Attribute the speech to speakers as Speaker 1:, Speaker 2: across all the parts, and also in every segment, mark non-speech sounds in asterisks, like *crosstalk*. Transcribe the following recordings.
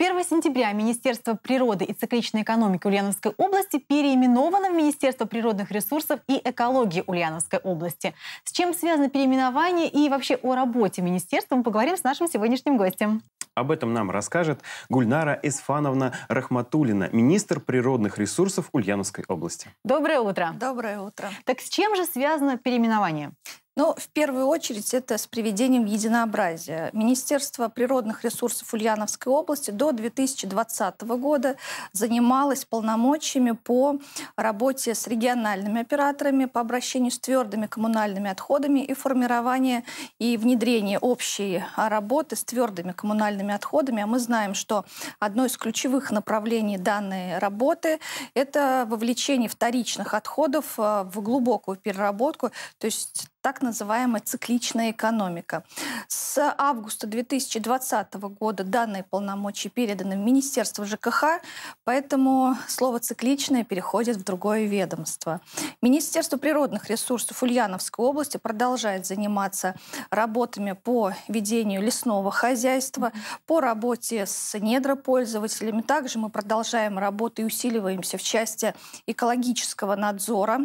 Speaker 1: 1 сентября Министерство природы и цикличной экономики Ульяновской области переименовано в Министерство природных ресурсов и экологии Ульяновской области. С чем связано переименование и вообще о работе министерства мы поговорим с нашим сегодняшним гостем.
Speaker 2: Об этом нам расскажет Гульнара Эсфановна Рахматулина, министр природных ресурсов Ульяновской области.
Speaker 3: Доброе утро. Доброе утро. Так с чем же связано переименование? Ну, в первую очередь, это с приведением единообразия. Министерство природных ресурсов Ульяновской области до 2020 года занималось полномочиями по работе с региональными операторами, по обращению с твердыми коммунальными отходами и формирование и внедрение общей работы с твердыми коммунальными отходами. А мы знаем, что одно из ключевых направлений данной работы — это вовлечение вторичных отходов э, в глубокую переработку, то есть так называемая цикличная экономика. С августа 2020 года данные полномочия переданы в Министерство ЖКХ, поэтому слово «цикличное» переходит в другое ведомство. Министерство природных ресурсов Ульяновской области продолжает заниматься работами по ведению лесного хозяйства, по работе с недропользователями. Также мы продолжаем работу и усиливаемся в части экологического надзора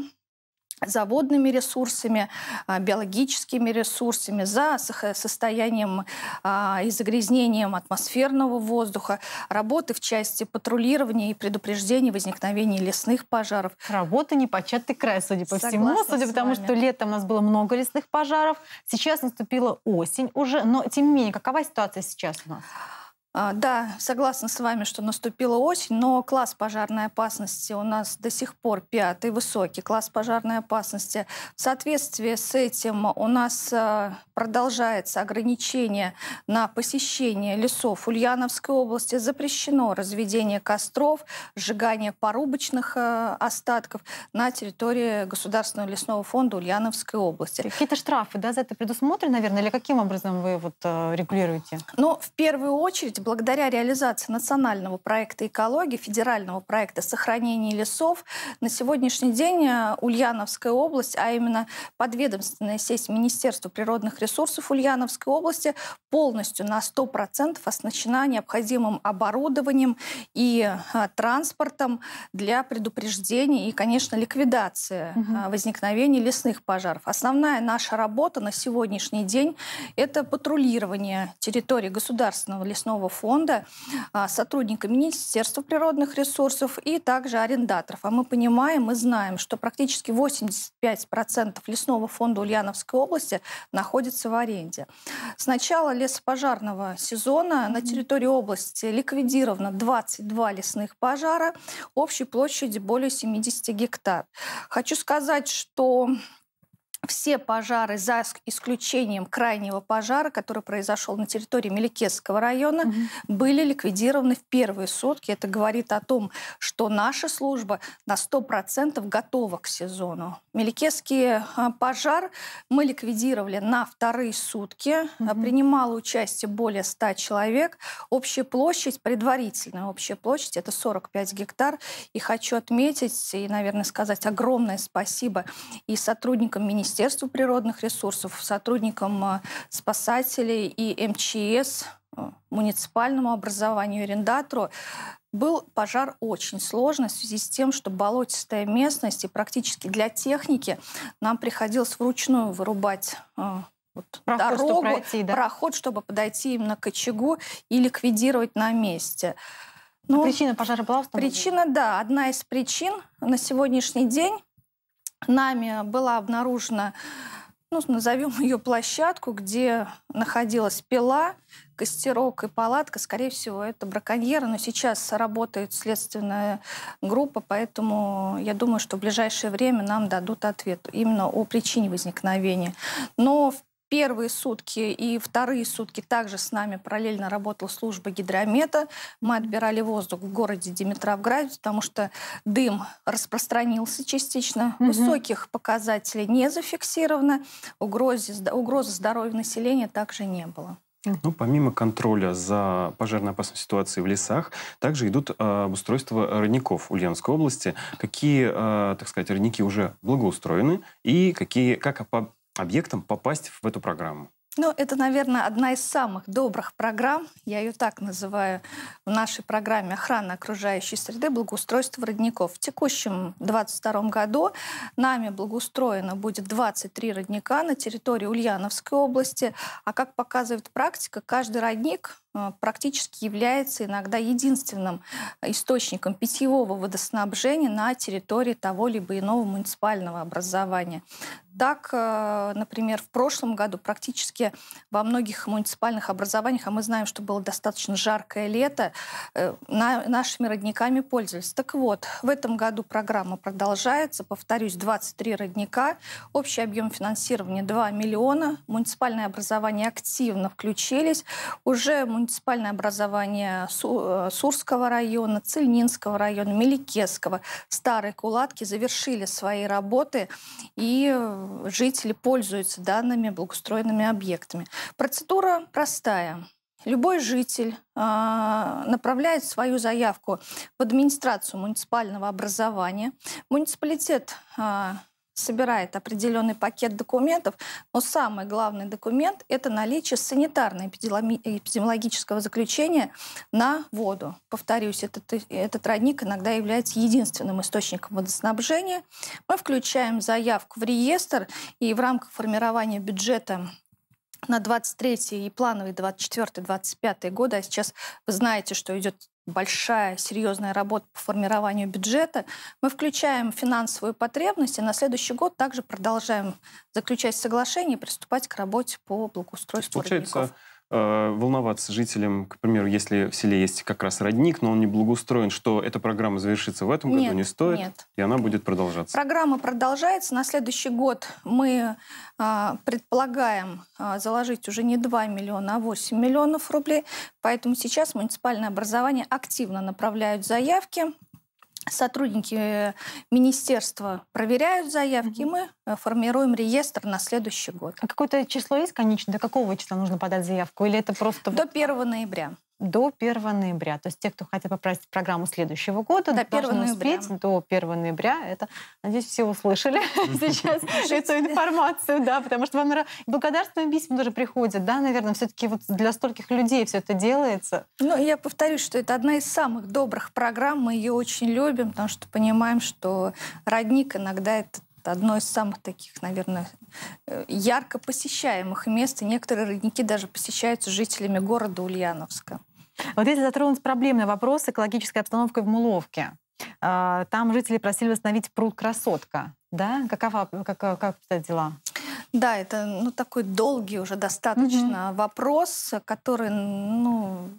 Speaker 3: заводными ресурсами, а, биологическими ресурсами, за состоянием а, и загрязнением атмосферного воздуха, работы в части патрулирования и предупреждения возникновения лесных пожаров. Работа непочатый край, судя по Согласна всему, судя по тому, что
Speaker 1: летом у нас было много лесных
Speaker 3: пожаров, сейчас наступила осень уже, но тем не менее, какова ситуация сейчас у нас? А, да, согласна с вами, что наступила осень, но класс пожарной опасности у нас до сих пор пятый, высокий класс пожарной опасности. В соответствии с этим у нас а, продолжается ограничение на посещение лесов Ульяновской области. Запрещено разведение костров, сжигание порубочных а, остатков на территории Государственного лесного фонда Ульяновской области. Какие-то штрафы да, за это предусмотрены, наверное, или каким образом вы вот регулируете? Ну, в первую очередь благодаря реализации национального проекта экологии, федерального проекта сохранения лесов, на сегодняшний день э, Ульяновская область, а именно подведомственная сеть Министерства природных ресурсов Ульяновской области, полностью на 100% оснащена необходимым оборудованием и э, транспортом для предупреждения и, конечно, ликвидации угу. возникновения лесных пожаров. Основная наша работа на сегодняшний день – это патрулирование территории государственного лесного фонда, а, сотрудника Министерства природных ресурсов и также арендаторов. А мы понимаем мы знаем, что практически 85% лесного фонда Ульяновской области находится в аренде. С начала лесопожарного сезона на территории области ликвидировано 22 лесных пожара общей площадью более 70 гектар. Хочу сказать, что все пожары, за исключением крайнего пожара, который произошел на территории Меликесского района, угу. были ликвидированы в первые сутки. Это говорит о том, что наша служба на 100% готова к сезону. Меликесский а, пожар мы ликвидировали на вторые сутки. Угу. Принимало участие более 100 человек. Общая площадь, предварительная общая площадь, это 45 гектар. И хочу отметить и, наверное, сказать огромное спасибо и сотрудникам Министерства Министерству природных ресурсов, сотрудникам э, спасателей и МЧС, э, муниципальному образованию, арендатору. Был пожар очень сложный в связи с тем, что болотистая местность и практически для техники нам приходилось вручную вырубать э, вот, проход, дорогу, пройти, да? проход, чтобы подойти именно к очагу и ликвидировать на месте. А ну, а причина пожара была установлена? Причина, да. Одна из причин на сегодняшний день нами была обнаружена, ну, назовем ее площадку, где находилась пила, костерок и палатка. Скорее всего, это браконьеры, но сейчас работает следственная группа, поэтому я думаю, что в ближайшее время нам дадут ответ именно о причине возникновения. Но в первые сутки и вторые сутки также с нами параллельно работала служба гидромета. Мы отбирали воздух в городе Димитровграде, потому что дым распространился частично. Угу. Высоких показателей не зафиксировано. Угрозы, угрозы здоровья населения также не было.
Speaker 2: Ну, помимо контроля за пожарной опасной ситуацией в лесах, также идут э, а, обустройство родников Ульяновской области. Какие, э, так сказать, родники уже благоустроены и какие, как объектам попасть в эту программу?
Speaker 3: Ну, это, наверное, одна из самых добрых программ, я ее так называю, в нашей программе «Охрана окружающей среды. Благоустройство родников». В текущем 2022 году нами благоустроено будет 23 родника на территории Ульяновской области, а как показывает практика, каждый родник Э, практически является иногда единственным э, источником питьевого водоснабжения на территории того либо иного муниципального образования. Так, э, например, в прошлом году практически во многих муниципальных образованиях, а мы знаем, что было достаточно жаркое лето, нашими родниками пользовались. Так вот, в этом году программа продолжается. Повторюсь, 23 родника, общий объем финансирования 2 миллиона. Муниципальные образования активно включились. Уже муниципальные муниципальное образование э, Сурского района, Цельнинского района, Меликесского, Старой Кулатки завершили свои работы, и жители пользуются данными благоустроенными объектами. Процедура простая. Любой житель э, направляет свою заявку в администрацию муниципального образования. Муниципалитет э, собирает определенный пакет документов, но самый главный документ – это наличие санитарно-эпидемиологического заключения на воду. Повторюсь, этот, этот родник иногда является единственным источником водоснабжения. Мы включаем заявку в реестр, и в рамках формирования бюджета на 23 и плановый 24-25 годы, а сейчас вы знаете, что идет большая, серьезная работа по формированию бюджета. Мы включаем финансовые потребности на следующий год также продолжаем заключать соглашение и приступать к работе по благоустройству Получается, родников.
Speaker 2: Э, волноваться жителям, к примеру, если в селе есть как раз родник, но он не благоустроен, что эта программа завершится в этом нет, году, не стоит, нет. и она будет продолжаться?
Speaker 3: Программа продолжается. На следующий год мы э, предполагаем э, заложить уже не 2 миллиона, а 8 миллионов рублей. Поэтому сейчас муниципальное образование активно направляют заявки. Сотрудники э, министерства проверяют заявки, mm-hmm. мы Э, формируем реестр на следующий год. А какое-то число есть, конечно? До какого числа нужно подать заявку? Или это просто... До 1 ноября.
Speaker 1: До 1 ноября. То есть те, кто хотят попросить программу следующего года, до 1 ноября. успеть до 1 ноября. Это, надеюсь, все услышали *laughs* сейчас эту информацию, да, потому что вам
Speaker 3: благодарственные письма тоже приходят, да, наверное, все-таки вот для стольких людей все это делается. Ну, я повторюсь, что это одна из самых добрых программ, мы ее очень любим, потому что понимаем, что родник иногда это это одно из самых таких, наверное, э, ярко посещаемых мест. И некоторые родники даже посещаются жителями города Ульяновска. Вот если затронуть проблемный вопрос экологической обстановкой в Муловке. А, там жители
Speaker 1: просили восстановить пруд «Красотка». Да? Какова, как, э, как обстоят дела?
Speaker 3: Да, это ну, такой долгий уже достаточно угу. вопрос, который, ну,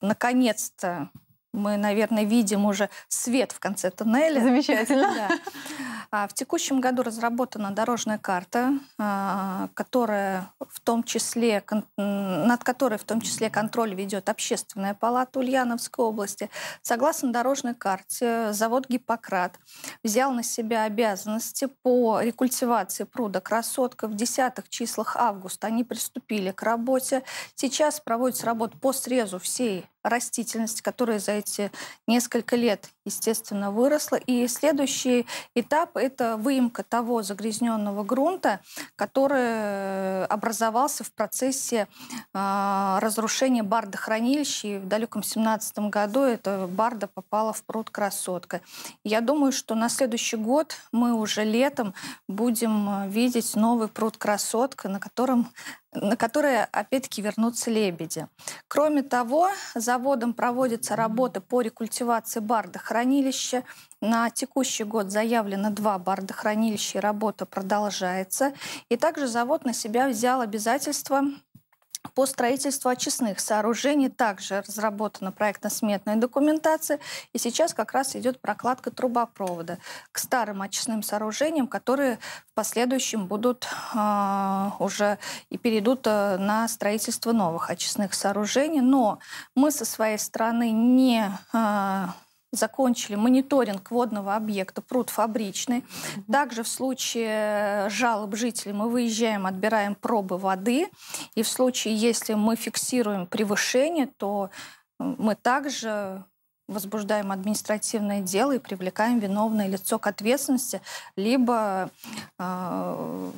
Speaker 3: наконец-то мы, наверное, видим уже свет в конце туннеля. Замечательно. Да. А в текущем году разработана дорожная карта, а, которая в том числе, над которой в том числе контроль ведет Общественная палата Ульяновской области. Согласно дорожной карте, завод «Гиппократ» взял на себя обязанности по рекультивации пруда «Красотка» в десятых числах августа. Они приступили к работе. Сейчас проводится работа по срезу всей растительности, которая за эти несколько лет, естественно, выросла. И следующий этап это выемка того загрязненного грунта, который э, образовался в процессе э, разрушения бардохранилища. И в далеком 17 году эта барда попала в пруд Красотка. Я думаю, что на следующий год мы уже летом будем э, видеть новый пруд Красотка, на котором на которые опять-таки вернутся лебеди. Кроме того, заводом проводятся работы по рекультивации бардохранилища. На текущий год заявлено два бардохранилища, и работа продолжается. И также завод на себя взял обязательство по строительству очистных сооружений также разработана проектно-сметная документация, и сейчас как раз идет прокладка трубопровода к старым очистным сооружениям, которые в последующем будут э, уже и перейдут э, на строительство новых очистных сооружений. Но мы со своей стороны не э, закончили мониторинг водного объекта пруд фабричный. Также в случае э, жалоб жителей мы выезжаем, отбираем пробы воды. И в случае, если мы фиксируем превышение, то э, мы также возбуждаем административное дело и привлекаем виновное лицо к ответственности, либо э,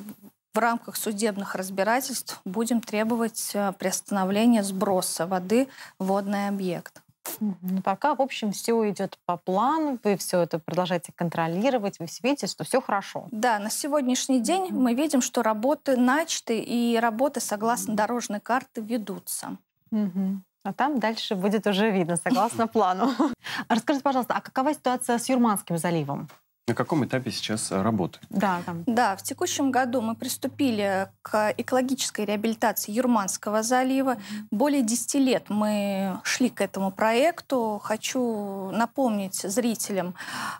Speaker 3: в рамках судебных разбирательств будем требовать э, приостановления сброса воды в водный объект.
Speaker 1: Но ну, пока, в общем, все идет по плану, вы все это продолжаете контролировать,
Speaker 3: вы видите, что все хорошо. Да, на сегодняшний день мы видим, что работы начаты и работы согласно дорожной карте ведутся. Угу. А там дальше
Speaker 1: будет уже видно, согласно плану. *laughs* А расскажите, пожалуйста, а какова ситуация с Юрманским заливом?
Speaker 2: На каком этапе сейчас э, работы?
Speaker 3: Да, там. да, в текущем году мы приступили к экологической реабилитации Юрманского залива. Более 10 лет мы шли к этому проекту. Хочу напомнить зрителям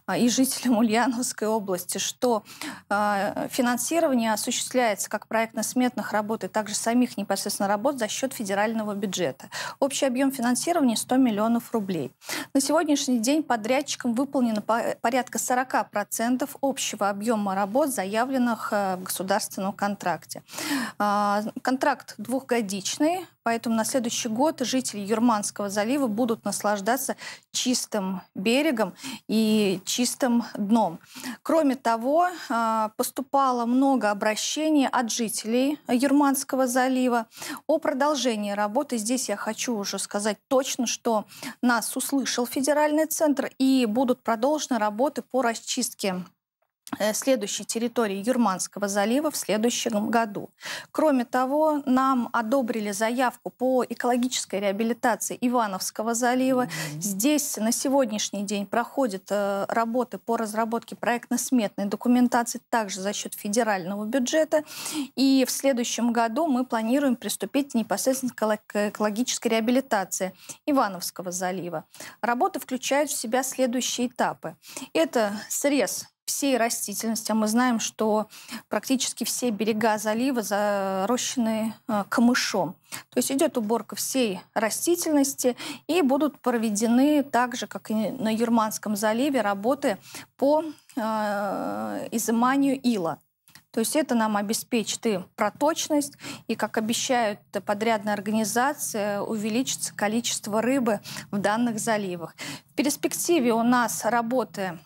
Speaker 3: а, и жителям *laughs* Ульяновской области, что а, финансирование осуществляется как проектно-сметных работ и также самих непосредственно работ за счет федерального бюджета. Общий объем финансирования 100 миллионов рублей. На сегодняшний день подрядчикам выполнено порядка 40 40% общего объема работ, заявленных э, в государственном контракте. А, контракт двухгодичный, Поэтому на следующий год жители Юрманского залива будут наслаждаться чистым берегом и чистым дном. Кроме того, а, поступало много обращений от жителей Юрманского залива о продолжении работы. Здесь я хочу уже сказать точно, что нас услышал федеральный центр и будут продолжены работы по расчистке Э, следующей территории Юрманского залива в следующем году. Кроме того, нам одобрили заявку по экологической реабилитации Ивановского залива. Mm-hmm. Здесь на сегодняшний день проходят э, работы по разработке проектно-сметной документации также за счет федерального бюджета. И в следующем году мы планируем приступить непосредственно к экологической реабилитации Ивановского залива. Работы включают в себя следующие этапы. Это срез всей растительности. А мы знаем, что практически все берега залива зарощены э, камышом. То есть идет уборка всей растительности и будут проведены так же, как и на Юрманском заливе, работы по э, изыманию ила. То есть это нам обеспечит и проточность, и, как обещают подрядные организации, увеличится количество рыбы в данных заливах. В перспективе у нас работы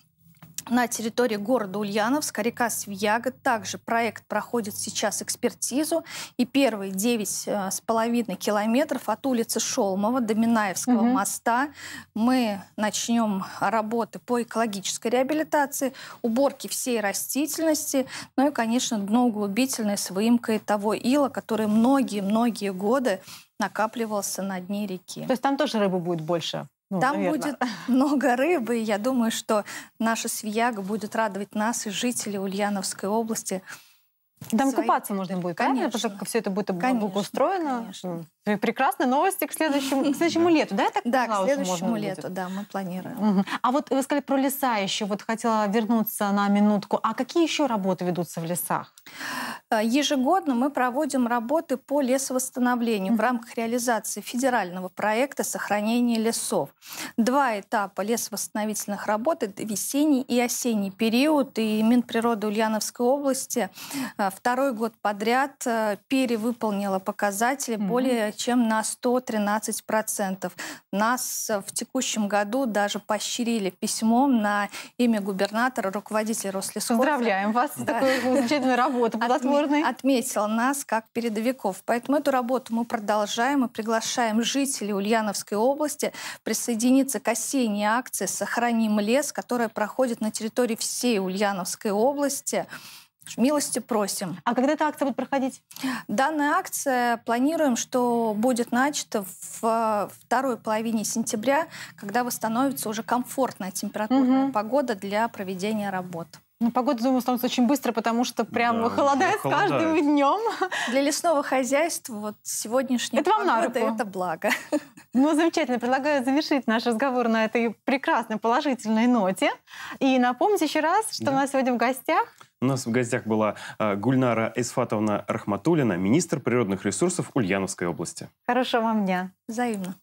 Speaker 3: на территории города Ульяновска река Свияга. Также проект проходит сейчас экспертизу. И первые 9,5 э, километров от улицы Шолмова до Минаевского угу. моста мы начнем работы по экологической реабилитации, уборке всей растительности, ну и, конечно, дноуглубительной с выемкой того ила, который многие-многие годы накапливался на дне реки. То есть
Speaker 1: там тоже рыбы будет больше?
Speaker 3: Ну, Там наверное. будет *laughs* много рыбы, и я думаю, что наша свияга будет радовать нас и жителей Ульяновской области. Там свои... купаться можно будет, конечно. правильно? Потому
Speaker 1: что все это будет благоустроено. Конечно. Прекрасные новости к следующему, к следующему *laughs* лету, да? Я так да, к следующему лету, будет. да,
Speaker 3: мы планируем.
Speaker 1: Угу. А вот вы сказали про леса еще, вот хотела вернуться на минутку. А какие еще работы ведутся в лесах?
Speaker 3: Э, ежегодно мы проводим работы по лесовосстановлению в рамках реализации федерального проекта сохранения лесов. Два этапа лесовосстановительных работ – это весенний и осенний период. И Минприроды Ульяновской области э, второй год подряд э, перевыполнила показатели более чем на 113%. Нас в текущем году даже поощрили письмом на имя губернатора, руководителя Рослесхоза. Поздравляем вас да. с такой замечательной работой. *laughs* культурный. отметил нас как передовиков. Поэтому эту работу мы продолжаем и приглашаем жителей Ульяновской области присоединиться к осенней акции «Сохраним лес», которая проходит на территории всей Ульяновской области. Милости просим. А когда эта акция будет проходить? Данная акция планируем, что будет начата в э, второй половине сентября, когда восстановится уже комфортная температурная угу. погода для проведения работ. Ну, погода, думаю, становится очень быстро, потому что прям да, холодает с каждым днем. Для
Speaker 1: лесного хозяйства вот сегодняшняя это погода, вам погода – это благо. Ну, замечательно. Предлагаю завершить наш разговор на этой прекрасной положительной ноте. И напомнить еще раз, что да. у нас сегодня в гостях
Speaker 2: у нас в гостях была э, Гульнара Эсфатовна Рахматулина, министр природных ресурсов Ульяновской области.
Speaker 1: Хорошего вам дня. Взаимно.